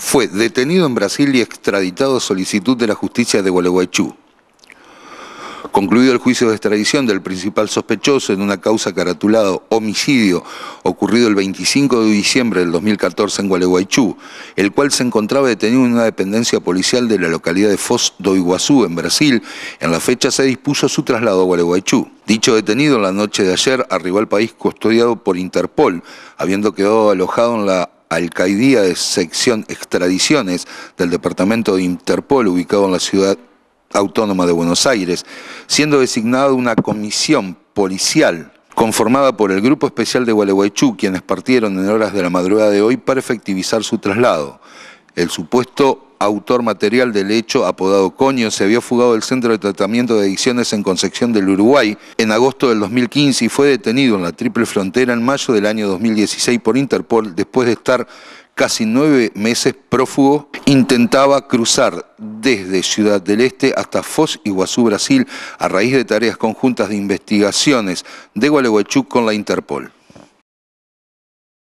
fue detenido en Brasil y extraditado a solicitud de la justicia de Gualeguaychú. Concluido el juicio de extradición del principal sospechoso en una causa caratulado homicidio ocurrido el 25 de diciembre del 2014 en Gualeguaychú, el cual se encontraba detenido en una dependencia policial de la localidad de Foz do Iguazú, en Brasil, en la fecha se dispuso su traslado a Gualeguaychú. Dicho detenido en la noche de ayer arribó al país custodiado por Interpol, habiendo quedado alojado en la Alcaidía de Sección Extradiciones del Departamento de Interpol ubicado en la ciudad autónoma de Buenos Aires, siendo designada una comisión policial conformada por el Grupo Especial de Gualeguaychú, quienes partieron en horas de la madrugada de hoy para efectivizar su traslado. El supuesto autor material del hecho, apodado Coño, se había fugado del Centro de Tratamiento de Adicciones en Concepción del Uruguay en agosto del 2015 y fue detenido en la Triple Frontera en mayo del año 2016 por Interpol después de estar casi nueve meses prófugo, intentaba cruzar desde Ciudad del Este hasta Foz, Iguazú, Brasil, a raíz de tareas conjuntas de investigaciones de Gualeguaychú con la Interpol.